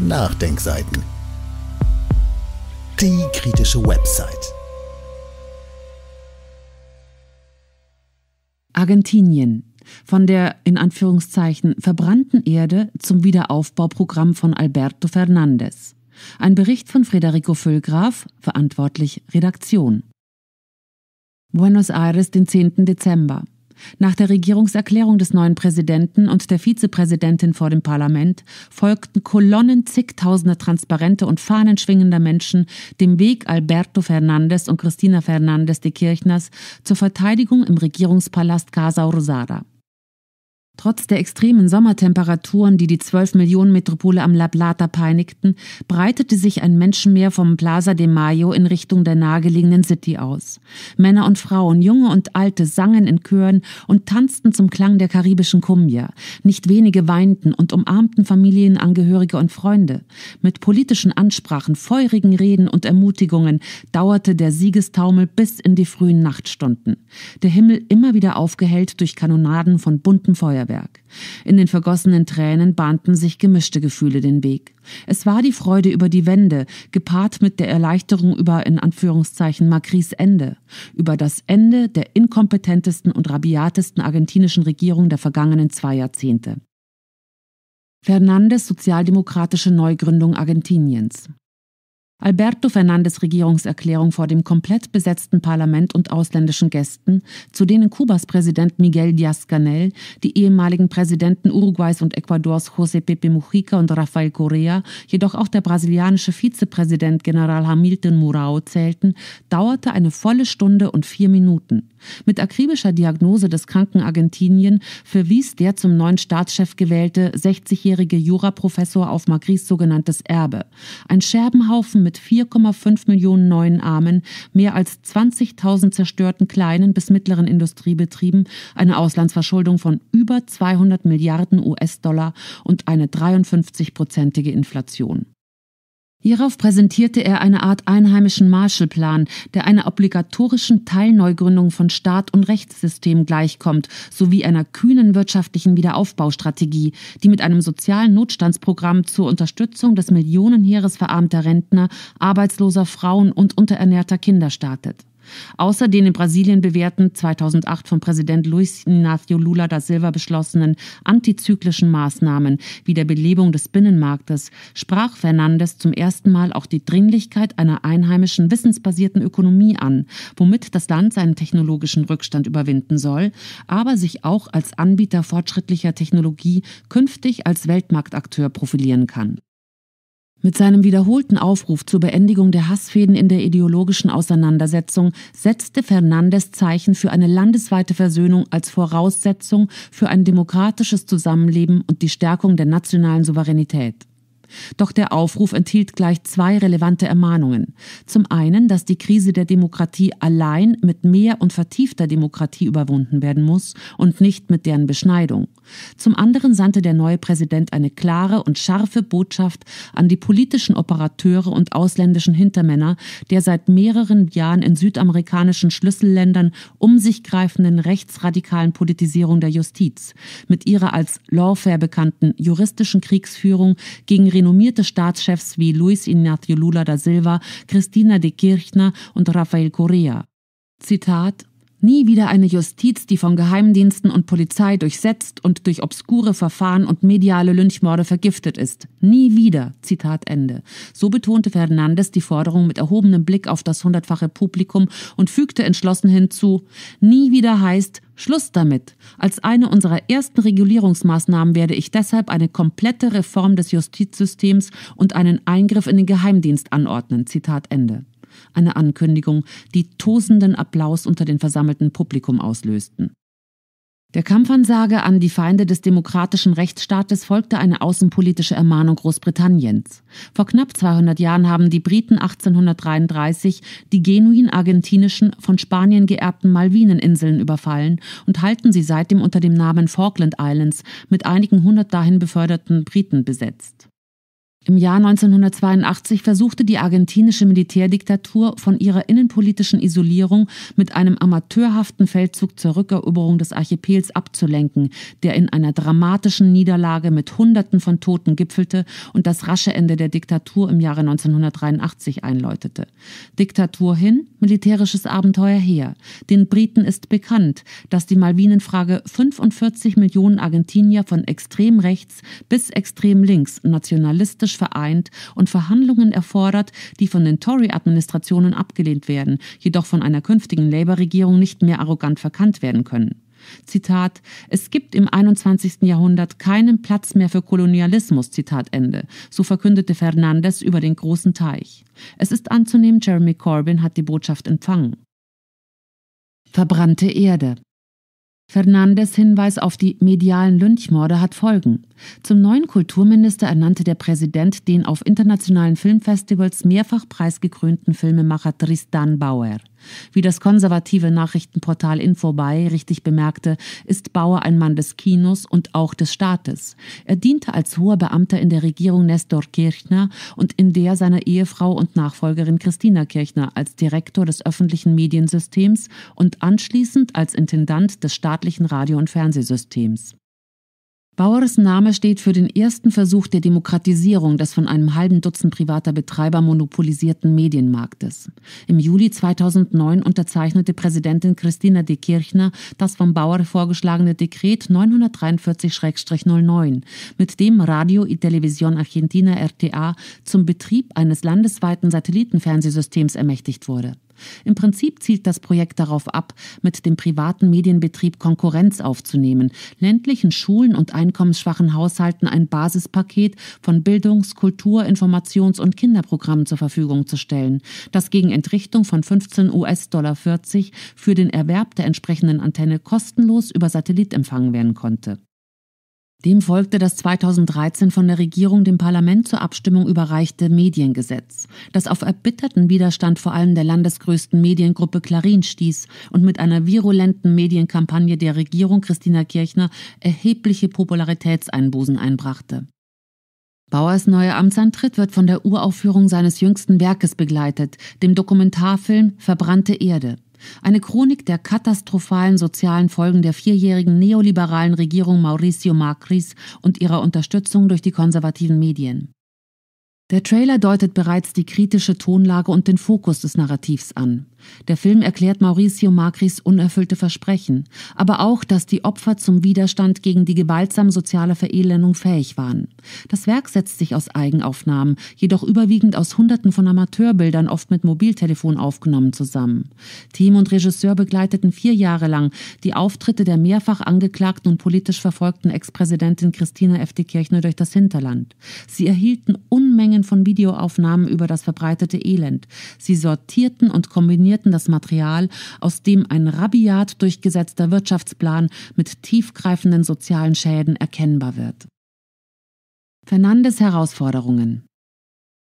Nachdenkseiten. Die kritische Website. Argentinien. Von der in Anführungszeichen verbrannten Erde zum Wiederaufbauprogramm von Alberto Fernandez. Ein Bericht von Federico Füllgraf, verantwortlich Redaktion. Buenos Aires, den 10. Dezember. Nach der Regierungserklärung des neuen Präsidenten und der Vizepräsidentin vor dem Parlament folgten Kolonnen zigtausender transparente und fahnenschwingender Menschen dem Weg Alberto Fernandes und Cristina Fernandes de Kirchners zur Verteidigung im Regierungspalast Casa Rosada. Trotz der extremen Sommertemperaturen, die die 12 Millionen Metropole am La Plata peinigten, breitete sich ein Menschenmeer vom Plaza de Mayo in Richtung der nahegelegenen City aus. Männer und Frauen, junge und alte, sangen in Chören und tanzten zum Klang der karibischen Cumbia. Nicht wenige weinten und umarmten Familienangehörige und Freunde. Mit politischen Ansprachen, feurigen Reden und Ermutigungen dauerte der Siegestaumel bis in die frühen Nachtstunden. Der Himmel immer wieder aufgehellt durch Kanonaden von bunten Feuer. Feuerwerk. In den vergossenen Tränen bahnten sich gemischte Gefühle den Weg. Es war die Freude über die Wende, gepaart mit der Erleichterung über in Anführungszeichen Macris Ende, über das Ende der inkompetentesten und rabiatesten argentinischen Regierung der vergangenen zwei Jahrzehnte. Fernandes sozialdemokratische Neugründung Argentiniens. Alberto Fernandes Regierungserklärung vor dem komplett besetzten Parlament und ausländischen Gästen, zu denen Kubas Präsident Miguel Díaz-Canel, die ehemaligen Präsidenten Uruguays und Ecuadors José Pepe Mujica und Rafael Correa, jedoch auch der brasilianische Vizepräsident General Hamilton Murao zählten, dauerte eine volle Stunde und vier Minuten. Mit akribischer Diagnose des kranken Argentinien verwies der zum neuen Staatschef gewählte 60-jährige Juraprofessor auf Magris sogenanntes Erbe, ein Scherbenhaufen mit mit 4,5 Millionen neuen Armen, mehr als 20.000 zerstörten kleinen bis mittleren Industriebetrieben, eine Auslandsverschuldung von über 200 Milliarden US-Dollar und eine 53-prozentige Inflation. Hierauf präsentierte er eine Art einheimischen Marshallplan, der einer obligatorischen Teilneugründung von Staat und Rechtssystem gleichkommt, sowie einer kühnen wirtschaftlichen Wiederaufbaustrategie, die mit einem sozialen Notstandsprogramm zur Unterstützung des Millionenheeres verarmter Rentner, arbeitsloser Frauen und unterernährter Kinder startet. Außer den in Brasilien bewährten 2008 von Präsident Luis Inácio Lula da Silva beschlossenen antizyklischen Maßnahmen wie der Belebung des Binnenmarktes sprach Fernandes zum ersten Mal auch die Dringlichkeit einer einheimischen wissensbasierten Ökonomie an, womit das Land seinen technologischen Rückstand überwinden soll, aber sich auch als Anbieter fortschrittlicher Technologie künftig als Weltmarktakteur profilieren kann. Mit seinem wiederholten Aufruf zur Beendigung der Hassfäden in der ideologischen Auseinandersetzung setzte Fernandes Zeichen für eine landesweite Versöhnung als Voraussetzung für ein demokratisches Zusammenleben und die Stärkung der nationalen Souveränität. Doch der Aufruf enthielt gleich zwei relevante Ermahnungen. Zum einen, dass die Krise der Demokratie allein mit mehr und vertiefter Demokratie überwunden werden muss und nicht mit deren Beschneidung. Zum anderen sandte der neue Präsident eine klare und scharfe Botschaft an die politischen Operateure und ausländischen Hintermänner der seit mehreren Jahren in südamerikanischen Schlüsselländern um sich greifenden rechtsradikalen Politisierung der Justiz mit ihrer als Lawfare bekannten juristischen Kriegsführung gegen renommierte Staatschefs wie Luis Ignacio Lula da Silva, Cristina de Kirchner und Rafael Correa. Zitat Nie wieder eine Justiz, die von Geheimdiensten und Polizei durchsetzt und durch obskure Verfahren und mediale Lynchmorde vergiftet ist. Nie wieder. Zitat Ende. So betonte Fernandes die Forderung mit erhobenem Blick auf das hundertfache Publikum und fügte entschlossen hinzu, nie wieder heißt, Schluss damit. Als eine unserer ersten Regulierungsmaßnahmen werde ich deshalb eine komplette Reform des Justizsystems und einen Eingriff in den Geheimdienst anordnen. Zitat Ende. Eine Ankündigung, die tosenden Applaus unter dem versammelten Publikum auslösten. Der Kampfansage an die Feinde des demokratischen Rechtsstaates folgte eine außenpolitische Ermahnung Großbritanniens. Vor knapp 200 Jahren haben die Briten 1833 die genuin argentinischen, von Spanien geerbten Malvineninseln überfallen und halten sie seitdem unter dem Namen Falkland Islands mit einigen hundert dahin beförderten Briten besetzt. Im Jahr 1982 versuchte die argentinische Militärdiktatur von ihrer innenpolitischen Isolierung mit einem amateurhaften Feldzug zur Rückeroberung des Archipels abzulenken, der in einer dramatischen Niederlage mit Hunderten von Toten gipfelte und das rasche Ende der Diktatur im Jahre 1983 einläutete. Diktatur hin, militärisches Abenteuer her. Den Briten ist bekannt, dass die Malvinenfrage 45 Millionen Argentinier von extrem rechts bis extrem links nationalistisch vereint und Verhandlungen erfordert, die von den Tory-Administrationen abgelehnt werden, jedoch von einer künftigen Labour-Regierung nicht mehr arrogant verkannt werden können. Zitat, es gibt im 21. Jahrhundert keinen Platz mehr für Kolonialismus, Zitat Ende, so verkündete Fernandes über den großen Teich. Es ist anzunehmen, Jeremy Corbyn hat die Botschaft empfangen. Verbrannte Erde. Fernandes Hinweis auf die medialen Lynchmorde hat Folgen. Zum neuen Kulturminister ernannte der Präsident den auf internationalen Filmfestivals mehrfach preisgekrönten Filmemacher Tristan Bauer. Wie das konservative Nachrichtenportal Infobay richtig bemerkte, ist Bauer ein Mann des Kinos und auch des Staates. Er diente als hoher Beamter in der Regierung Nestor Kirchner und in der seiner Ehefrau und Nachfolgerin Christina Kirchner als Direktor des öffentlichen Mediensystems und anschließend als Intendant des staatlichen Radio- und Fernsehsystems. Bauers Name steht für den ersten Versuch der Demokratisierung des von einem halben Dutzend privater Betreiber monopolisierten Medienmarktes. Im Juli 2009 unterzeichnete Präsidentin Christina de Kirchner das vom Bauer vorgeschlagene Dekret 943-09, mit dem Radio y Televisión Argentina RTA zum Betrieb eines landesweiten Satellitenfernsehsystems ermächtigt wurde. Im Prinzip zielt das Projekt darauf ab, mit dem privaten Medienbetrieb Konkurrenz aufzunehmen, ländlichen Schulen und einkommensschwachen Haushalten ein Basispaket von Bildungs-, Kultur-, Informations- und Kinderprogrammen zur Verfügung zu stellen, das gegen Entrichtung von 15 US-Dollar 40 für den Erwerb der entsprechenden Antenne kostenlos über Satellit empfangen werden konnte. Dem folgte das 2013 von der Regierung dem Parlament zur Abstimmung überreichte Mediengesetz, das auf erbitterten Widerstand vor allem der landesgrößten Mediengruppe Clarin stieß und mit einer virulenten Medienkampagne der Regierung Christina Kirchner erhebliche Popularitätseinbußen einbrachte. Bauers neuer Amtsantritt wird von der Uraufführung seines jüngsten Werkes begleitet, dem Dokumentarfilm Verbrannte Erde. Eine Chronik der katastrophalen sozialen Folgen der vierjährigen neoliberalen Regierung Mauricio Macris und ihrer Unterstützung durch die konservativen Medien. Der Trailer deutet bereits die kritische Tonlage und den Fokus des Narrativs an. Der Film erklärt Mauricio Macris unerfüllte Versprechen, aber auch, dass die Opfer zum Widerstand gegen die gewaltsame soziale Verelendung fähig waren. Das Werk setzt sich aus Eigenaufnahmen, jedoch überwiegend aus Hunderten von Amateurbildern, oft mit Mobiltelefon aufgenommen, zusammen. Team und Regisseur begleiteten vier Jahre lang die Auftritte der mehrfach angeklagten und politisch verfolgten Ex-Präsidentin Christina F. D. Kirchner durch das Hinterland. Sie erhielten Unmengen von Videoaufnahmen über das verbreitete Elend. Sie sortierten und kombinierten exponierten das Material, aus dem ein rabiat durchgesetzter Wirtschaftsplan mit tiefgreifenden sozialen Schäden erkennbar wird. Fernandes Herausforderungen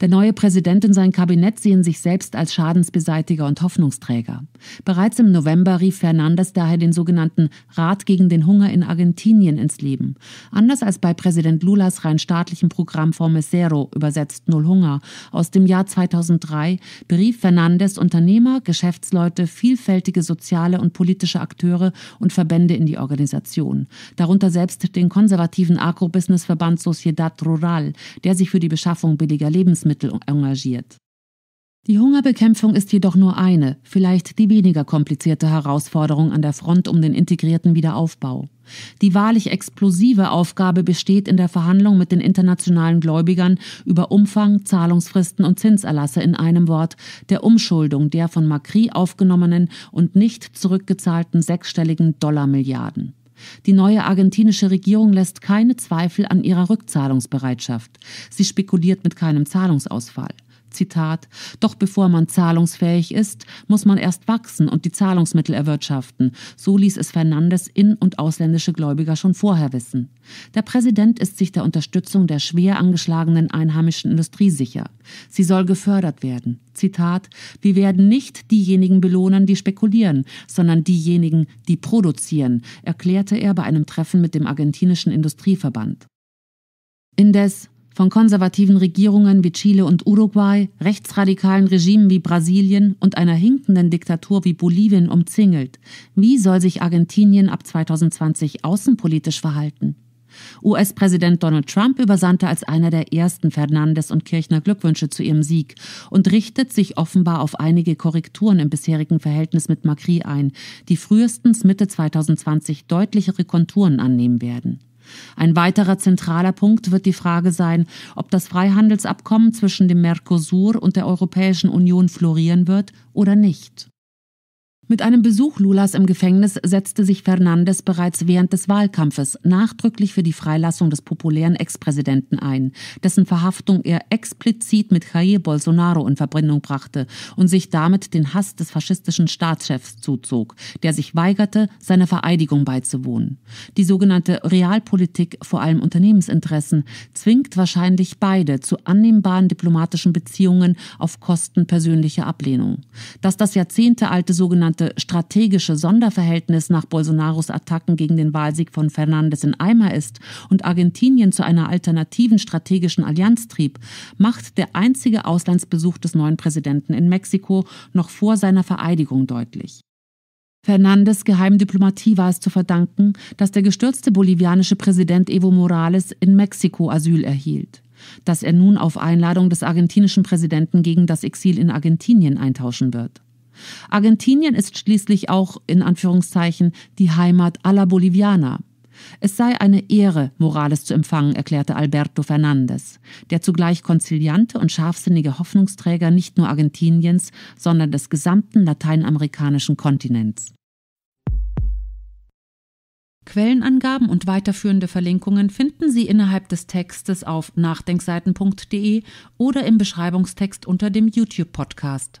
der neue Präsident und sein Kabinett sehen sich selbst als Schadensbeseitiger und Hoffnungsträger. Bereits im November rief Fernandes daher den sogenannten Rat gegen den Hunger in Argentinien ins Leben. Anders als bei Präsident Lulas rein staatlichem Programm Formesero, übersetzt Null Hunger, aus dem Jahr 2003 berief Fernandes Unternehmer, Geschäftsleute, vielfältige soziale und politische Akteure und Verbände in die Organisation. Darunter selbst den konservativen Agrobusinessverband Sociedad Rural, der sich für die Beschaffung billiger Lebensmittel Hilfsmittel engagiert. Die Hungerbekämpfung ist jedoch nur eine, vielleicht die weniger komplizierte Herausforderung an der Front um den integrierten Wiederaufbau. Die wahrlich explosive Aufgabe besteht in der Verhandlung mit den internationalen Gläubigern über Umfang, Zahlungsfristen und Zinserlasse in einem Wort der Umschuldung der von Macri aufgenommenen und nicht zurückgezahlten sechsstelligen Dollarmilliarden. Die neue argentinische Regierung lässt keine Zweifel an ihrer Rückzahlungsbereitschaft. Sie spekuliert mit keinem Zahlungsausfall. Zitat, doch bevor man zahlungsfähig ist, muss man erst wachsen und die Zahlungsmittel erwirtschaften. So ließ es Fernandes in- und ausländische Gläubiger schon vorher wissen. Der Präsident ist sich der Unterstützung der schwer angeschlagenen einheimischen Industrie sicher. Sie soll gefördert werden. Zitat, wir werden nicht diejenigen belohnen, die spekulieren, sondern diejenigen, die produzieren, erklärte er bei einem Treffen mit dem argentinischen Industrieverband. Indes von konservativen Regierungen wie Chile und Uruguay, rechtsradikalen Regimen wie Brasilien und einer hinkenden Diktatur wie Bolivien umzingelt. Wie soll sich Argentinien ab 2020 außenpolitisch verhalten? US-Präsident Donald Trump übersandte als einer der ersten Fernandes und Kirchner Glückwünsche zu ihrem Sieg und richtet sich offenbar auf einige Korrekturen im bisherigen Verhältnis mit Macri ein, die frühestens Mitte 2020 deutlichere Konturen annehmen werden. Ein weiterer zentraler Punkt wird die Frage sein, ob das Freihandelsabkommen zwischen dem Mercosur und der Europäischen Union florieren wird oder nicht. Mit einem Besuch Lulas im Gefängnis setzte sich Fernandes bereits während des Wahlkampfes nachdrücklich für die Freilassung des populären Ex-Präsidenten ein, dessen Verhaftung er explizit mit Jair Bolsonaro in Verbindung brachte und sich damit den Hass des faschistischen Staatschefs zuzog, der sich weigerte, seiner Vereidigung beizuwohnen. Die sogenannte Realpolitik, vor allem Unternehmensinteressen, zwingt wahrscheinlich beide zu annehmbaren diplomatischen Beziehungen auf Kosten persönlicher Ablehnung. Dass das jahrzehntealte sogenannte sogenannte strategische Sonderverhältnis nach Bolsonaros Attacken gegen den Wahlsieg von Fernandes in Eimer ist und Argentinien zu einer alternativen strategischen Allianz trieb, macht der einzige Auslandsbesuch des neuen Präsidenten in Mexiko noch vor seiner Vereidigung deutlich. Fernandes Geheimdiplomatie war es zu verdanken, dass der gestürzte bolivianische Präsident Evo Morales in Mexiko Asyl erhielt, das er nun auf Einladung des argentinischen Präsidenten gegen das Exil in Argentinien eintauschen wird. Argentinien ist schließlich auch in Anführungszeichen die Heimat aller Bolivianer. Es sei eine Ehre, Morales zu empfangen, erklärte Alberto Fernandez, der zugleich konziliante und scharfsinnige Hoffnungsträger nicht nur Argentiniens, sondern des gesamten lateinamerikanischen Kontinents. Quellenangaben und weiterführende Verlinkungen finden Sie innerhalb des Textes auf nachdenkseiten.de oder im Beschreibungstext unter dem YouTube-Podcast.